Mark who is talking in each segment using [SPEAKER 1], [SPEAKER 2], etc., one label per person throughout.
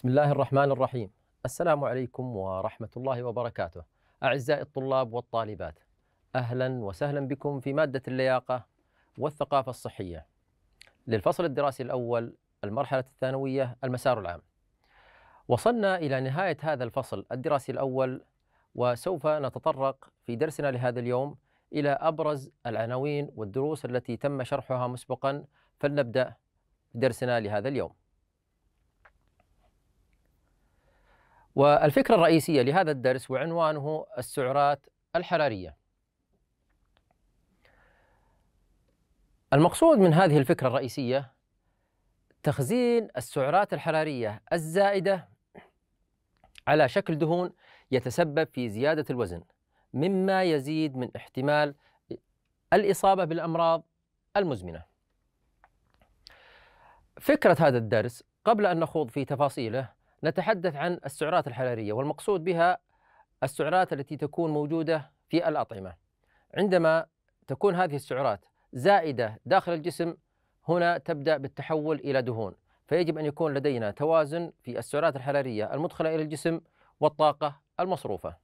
[SPEAKER 1] بسم الله الرحمن الرحيم السلام عليكم ورحمة الله وبركاته أعزائي الطلاب والطالبات أهلا وسهلا بكم في مادة اللياقة والثقافة الصحية للفصل الدراسي الأول المرحلة الثانوية المسار العام وصلنا إلى نهاية هذا الفصل الدراسي الأول وسوف نتطرق في درسنا لهذا اليوم إلى أبرز العناوين والدروس التي تم شرحها مسبقا فلنبدأ درسنا لهذا اليوم والفكرة الرئيسية لهذا الدرس وعنوانه السعرات الحرارية. المقصود من هذه الفكرة الرئيسية تخزين السعرات الحرارية الزائدة على شكل دهون يتسبب في زيادة الوزن مما يزيد من احتمال الإصابة بالأمراض المزمنة. فكرة هذا الدرس قبل أن نخوض في تفاصيله نتحدث عن السعرات الحرارية والمقصود بها السعرات التي تكون موجودة في الأطعمة عندما تكون هذه السعرات زائدة داخل الجسم هنا تبدأ بالتحول إلى دهون فيجب أن يكون لدينا توازن في السعرات الحرارية المدخلة إلى الجسم والطاقة المصروفة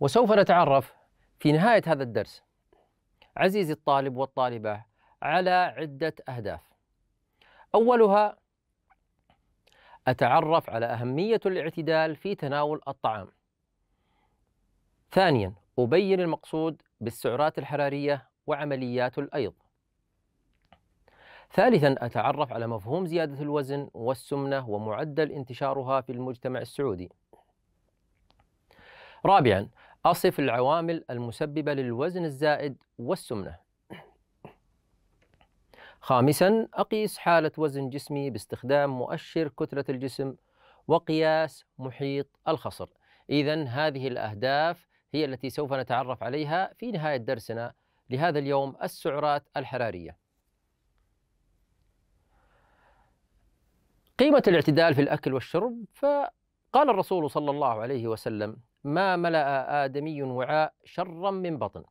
[SPEAKER 1] وسوف نتعرف في نهاية هذا الدرس عزيزي الطالب والطالبة على عدة أهداف أولها أتعرف على أهمية الاعتدال في تناول الطعام. ثانيا أبين المقصود بالسعرات الحرارية وعمليات الأيض. ثالثا أتعرف على مفهوم زيادة الوزن والسمنة ومعدل انتشارها في المجتمع السعودي. رابعا أصف العوامل المسببة للوزن الزائد والسمنة. خامسا أقيس حالة وزن جسمي باستخدام مؤشر كتلة الجسم وقياس محيط الخصر إذا هذه الأهداف هي التي سوف نتعرف عليها في نهاية درسنا لهذا اليوم السعرات الحرارية قيمة الاعتدال في الأكل والشرب فقال الرسول صلى الله عليه وسلم ما ملأ آدمي وعاء شرا من بطن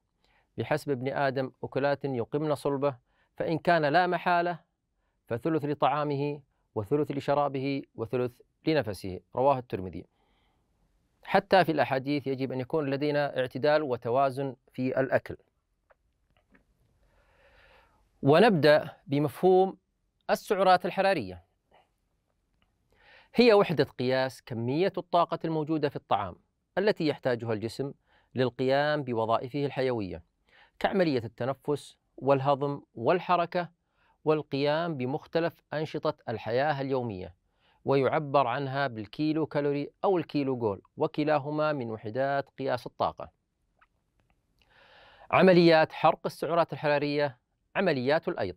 [SPEAKER 1] بحسب ابن آدم أكلات يقمن صلبه فإن كان لا محالة فثلث لطعامه وثلث لشرابه وثلث لنفسه رواه الترمذي حتى في الأحاديث يجب أن يكون لدينا اعتدال وتوازن في الأكل ونبدأ بمفهوم السعرات الحرارية هي وحدة قياس كمية الطاقة الموجودة في الطعام التي يحتاجها الجسم للقيام بوظائفه الحيوية كعملية التنفس والهضم والحركه والقيام بمختلف انشطه الحياه اليوميه ويعبر عنها بالكيلو كالوري او الكيلو جول وكلاهما من وحدات قياس الطاقه. عمليات حرق السعرات الحراريه عمليات الايض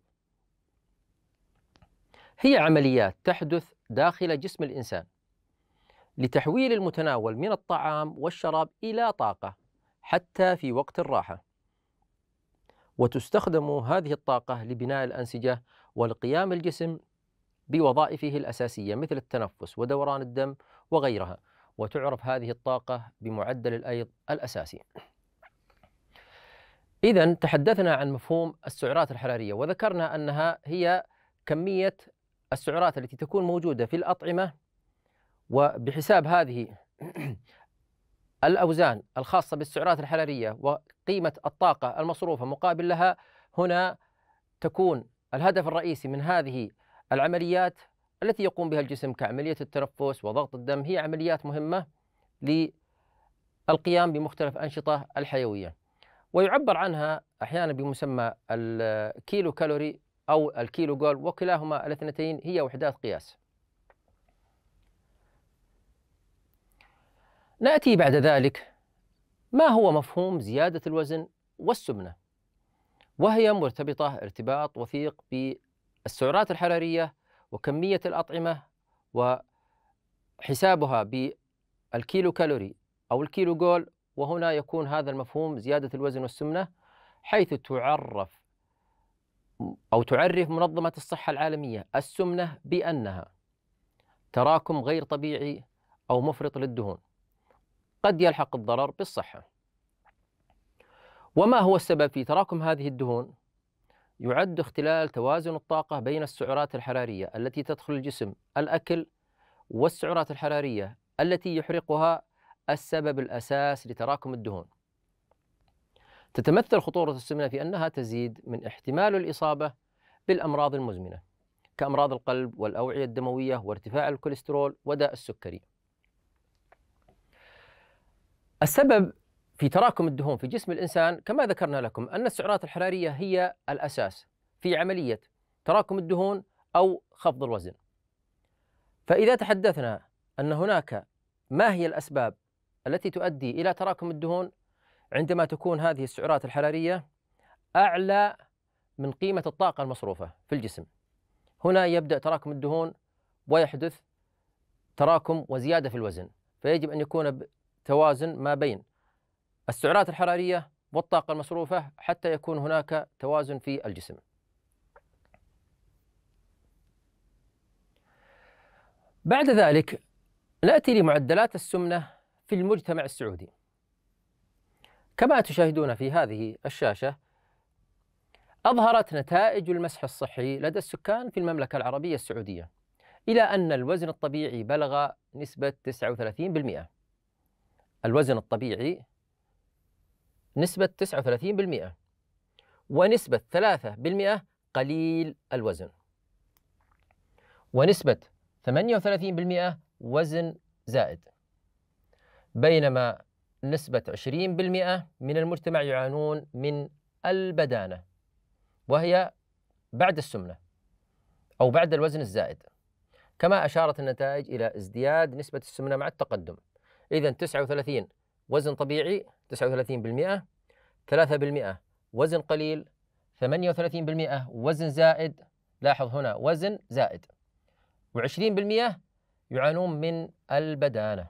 [SPEAKER 1] هي عمليات تحدث داخل جسم الانسان لتحويل المتناول من الطعام والشراب الى طاقه حتى في وقت الراحه وتستخدم هذه الطاقة لبناء الأنسجة والقيام الجسم بوظائفه الأساسية مثل التنفس ودوران الدم وغيرها وتعرف هذه الطاقة بمعدل الأيض الأساسي إذا تحدثنا عن مفهوم السعرات الحرارية وذكرنا أنها هي كمية السعرات التي تكون موجودة في الأطعمة وبحساب هذه الأوزان الخاصة بالسعرات الحرارية وقيمة الطاقة المصروفة مقابل لها هنا تكون الهدف الرئيسي من هذه العمليات التي يقوم بها الجسم كعملية التنفس وضغط الدم هي عمليات مهمة للقيام بمختلف أنشطة الحيوية ويعبر عنها أحيانا بمسمى الكيلو كالوري أو الكيلو جول وكلاهما الاثنتين هي وحدات قياس ناتي بعد ذلك ما هو مفهوم زياده الوزن والسمنه وهي مرتبطه ارتباط وثيق بالسعرات الحراريه وكميه الاطعمه وحسابها بالكيلو كالوري او الكيلو جول وهنا يكون هذا المفهوم زياده الوزن والسمنه حيث تعرف او تعرف منظمه الصحه العالميه السمنه بانها تراكم غير طبيعي او مفرط للدهون قد يلحق الضرر بالصحة وما هو السبب في تراكم هذه الدهون؟ يعد اختلال توازن الطاقة بين السعرات الحرارية التي تدخل الجسم الأكل والسعرات الحرارية التي يحرقها السبب الأساس لتراكم الدهون تتمثل خطورة السمنة في أنها تزيد من احتمال الإصابة بالأمراض المزمنة كأمراض القلب والأوعية الدموية وارتفاع الكوليسترول وداء السكري السبب في تراكم الدهون في جسم الانسان كما ذكرنا لكم ان السعرات الحراريه هي الاساس في عمليه تراكم الدهون او خفض الوزن. فاذا تحدثنا ان هناك ما هي الاسباب التي تؤدي الى تراكم الدهون عندما تكون هذه السعرات الحراريه اعلى من قيمه الطاقه المصروفه في الجسم. هنا يبدا تراكم الدهون ويحدث تراكم وزياده في الوزن، فيجب ان يكون توازن ما بين السعرات الحرارية والطاقة المصروفة حتى يكون هناك توازن في الجسم. بعد ذلك ناتي لمعدلات السمنه في المجتمع السعودي. كما تشاهدون في هذه الشاشه اظهرت نتائج المسح الصحي لدى السكان في المملكه العربيه السعوديه الى ان الوزن الطبيعي بلغ نسبه 39%. الوزن الطبيعي نسبة 39% ونسبة 3% قليل الوزن ونسبة 38% وزن زائد بينما نسبة 20% من المجتمع يعانون من البدانة وهي بعد السمنة أو بعد الوزن الزائد كما أشارت النتائج إلى ازدياد نسبة السمنة مع التقدم إذا 39 وزن طبيعي 39% 3% وزن قليل 38% وزن زائد لاحظ هنا وزن زائد و20% يعانون من البدانة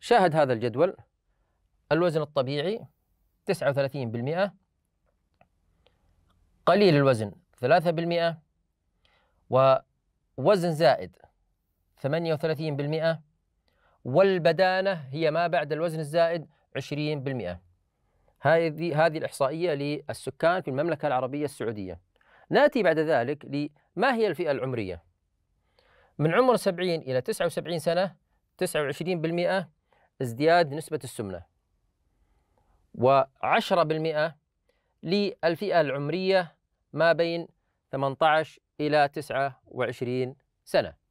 [SPEAKER 1] شاهد هذا الجدول الوزن الطبيعي 39% قليل الوزن 3% ووزن زائد 38% والبدانة هي ما بعد الوزن الزائد 20% هذه هذه الإحصائية للسكان في المملكة العربية السعودية نأتي بعد ذلك لما هي الفئة العمرية من عمر 70 إلى 79 سنة 29% ازدياد نسبة السمنة و10% للفئة العمرية ما بين 18 إلى 29 سنة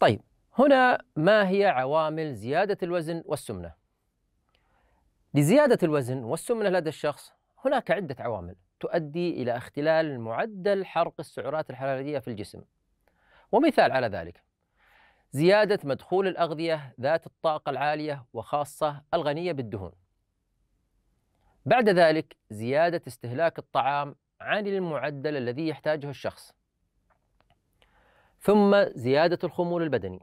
[SPEAKER 1] طيب هنا ما هي عوامل زيادة الوزن والسمنة؟ لزيادة الوزن والسمنة لدى الشخص هناك عدة عوامل تؤدي إلى اختلال معدل حرق السعرات الحرارية في الجسم ومثال على ذلك زيادة مدخول الأغذية ذات الطاقة العالية وخاصة الغنية بالدهون بعد ذلك زيادة استهلاك الطعام عن المعدل الذي يحتاجه الشخص ثم زيادة الخمول البدني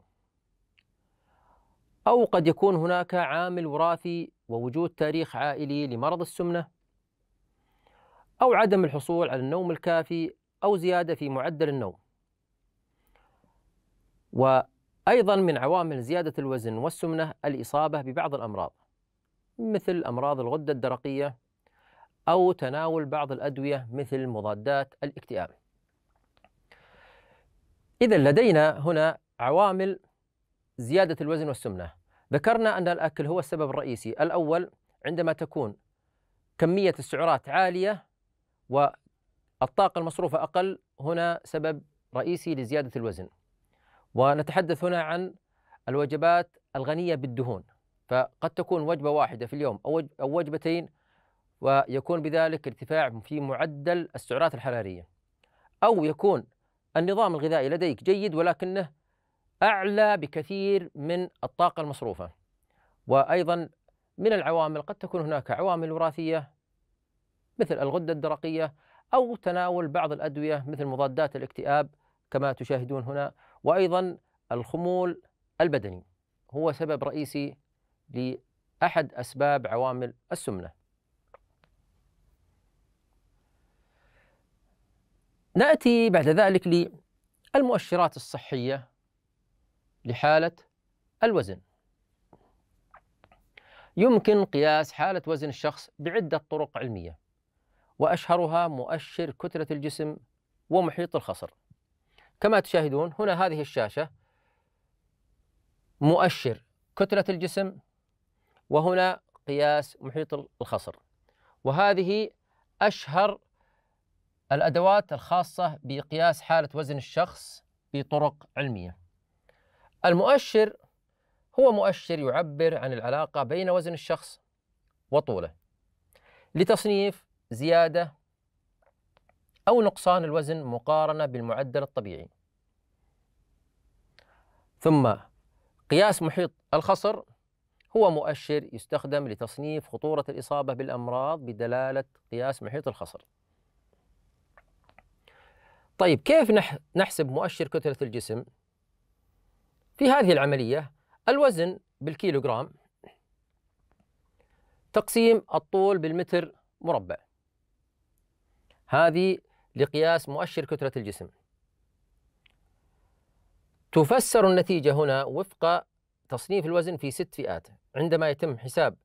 [SPEAKER 1] أو قد يكون هناك عامل وراثي ووجود تاريخ عائلي لمرض السمنة أو عدم الحصول على النوم الكافي أو زيادة في معدل النوم وأيضا من عوامل زيادة الوزن والسمنة الإصابة ببعض الأمراض مثل أمراض الغدة الدرقية أو تناول بعض الأدوية مثل مضادات الاكتئاب إذا لدينا هنا عوامل زيادة الوزن والسمنة ذكرنا أن الأكل هو السبب الرئيسي الأول عندما تكون كمية السعرات عالية والطاقة المصروفة أقل هنا سبب رئيسي لزيادة الوزن ونتحدث هنا عن الوجبات الغنية بالدهون فقد تكون وجبة واحدة في اليوم أو وجبتين ويكون بذلك ارتفاع في معدل السعرات الحرارية أو يكون النظام الغذائي لديك جيد ولكنه أعلى بكثير من الطاقة المصروفة وأيضا من العوامل قد تكون هناك عوامل وراثية مثل الغدة الدرقية أو تناول بعض الأدوية مثل مضادات الاكتئاب كما تشاهدون هنا وأيضا الخمول البدني هو سبب رئيسي لأحد أسباب عوامل السمنة ناتي بعد ذلك للمؤشرات الصحيه لحاله الوزن يمكن قياس حاله وزن الشخص بعده طرق علميه واشهرها مؤشر كتله الجسم ومحيط الخصر كما تشاهدون هنا هذه الشاشه مؤشر كتله الجسم وهنا قياس محيط الخصر وهذه اشهر الأدوات الخاصة بقياس حالة وزن الشخص بطرق علمية. المؤشر هو مؤشر يعبر عن العلاقة بين وزن الشخص وطوله. لتصنيف زيادة أو نقصان الوزن مقارنة بالمعدل الطبيعي. ثم قياس محيط الخصر هو مؤشر يستخدم لتصنيف خطورة الإصابة بالأمراض بدلالة قياس محيط الخصر. طيب كيف نحسب مؤشر كتلة الجسم؟ في هذه العملية الوزن بالكيلوغرام تقسيم الطول بالمتر مربع هذه لقياس مؤشر كتلة الجسم تفسر النتيجة هنا وفق تصنيف الوزن في ست فئات عندما يتم حساب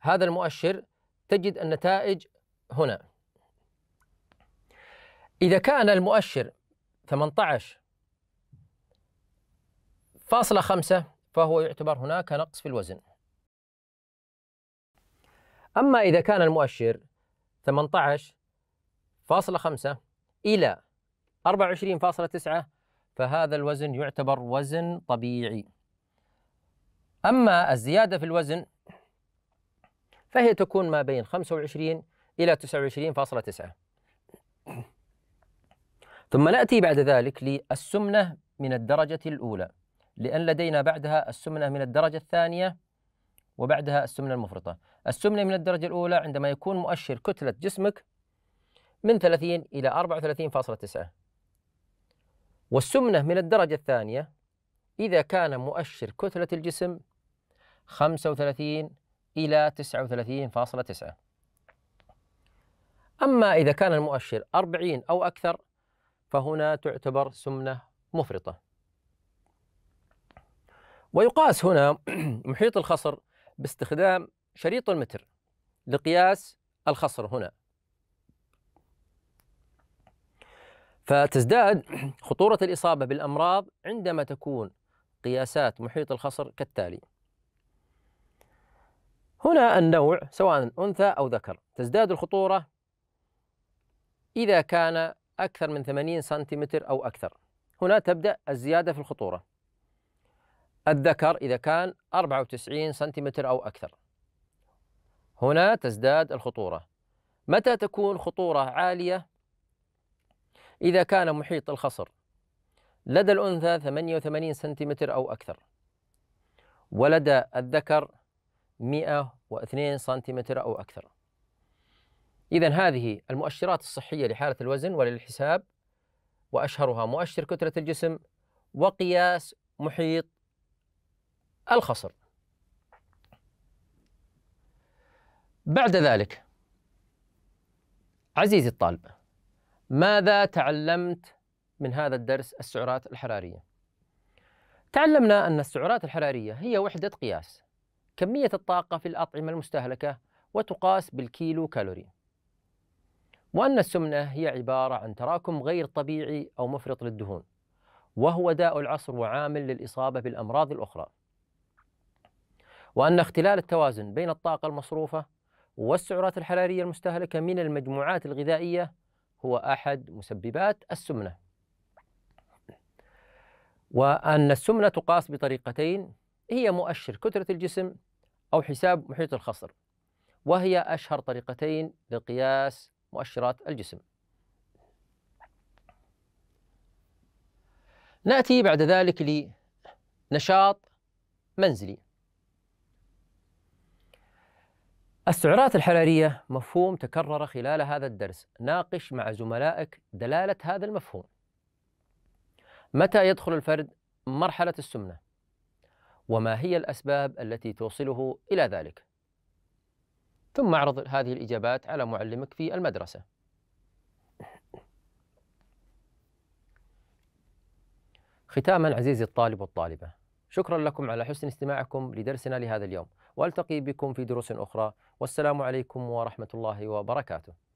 [SPEAKER 1] هذا المؤشر تجد النتائج هنا إذا كان المؤشر 18 فاصلة خمسة فهو يعتبر هناك نقص في الوزن أما إذا كان المؤشر 18 فاصلة خمسة إلى 24 فاصلة تسعة فهذا الوزن يعتبر وزن طبيعي أما الزيادة في الوزن فهي تكون ما بين 25 إلى 29.9 ثم نأتي بعد ذلك للسمنة من الدرجة الأولى لأن لدينا بعدها السمنة من الدرجة الثانية وبعدها السمنة المفرطة السمنة من الدرجة الأولى عندما يكون مؤشر كتلة جسمك من 30 إلى 34.9 والسمنة من الدرجة الثانية إذا كان مؤشر كتلة الجسم 35 إلى 39.9 أما إذا كان المؤشر 40 أو أكثر فهنا تعتبر سمنة مفرطة ويقاس هنا محيط الخصر باستخدام شريط المتر لقياس الخصر هنا فتزداد خطورة الإصابة بالأمراض عندما تكون قياسات محيط الخصر كالتالي هنا النوع سواء أنثى أو ذكر تزداد الخطورة إذا كان أكثر من 80 سنتيمتر أو أكثر هنا تبدأ الزيادة في الخطورة الذكر إذا كان 94 سنتيمتر أو أكثر هنا تزداد الخطورة متى تكون خطورة عالية إذا كان محيط الخصر لدى الأنثى 88 سنتيمتر أو أكثر ولدى الذكر 102 سنتيمتر أو أكثر إذا هذه المؤشرات الصحية لحالة الوزن وللحساب وأشهرها مؤشر كتلة الجسم وقياس محيط الخصر. بعد ذلك عزيزي الطالب ماذا تعلمت من هذا الدرس السعرات الحرارية؟ تعلمنا أن السعرات الحرارية هي وحدة قياس كمية الطاقة في الأطعمة المستهلكة وتقاس بالكيلو كالوري. وأن السمنة هي عبارة عن تراكم غير طبيعي أو مفرط للدهون وهو داء العصر وعامل للإصابة بالأمراض الأخرى وأن اختلال التوازن بين الطاقة المصروفة والسعرات الحرارية المستهلكة من المجموعات الغذائية هو أحد مسببات السمنة وأن السمنة تقاس بطريقتين هي مؤشر كتلة الجسم أو حساب محيط الخصر وهي أشهر طريقتين لقياس مؤشرات الجسم ناتي بعد ذلك لنشاط منزلي السعرات الحراريه مفهوم تكرر خلال هذا الدرس ناقش مع زملائك دلاله هذا المفهوم متى يدخل الفرد مرحله السمنه وما هي الاسباب التي توصله الى ذلك ثم اعرض هذه الإجابات على معلمك في المدرسة ختاما عزيزي الطالب والطالبة شكرا لكم على حسن استماعكم لدرسنا لهذا اليوم والتقي بكم في دروس أخرى والسلام عليكم ورحمة الله وبركاته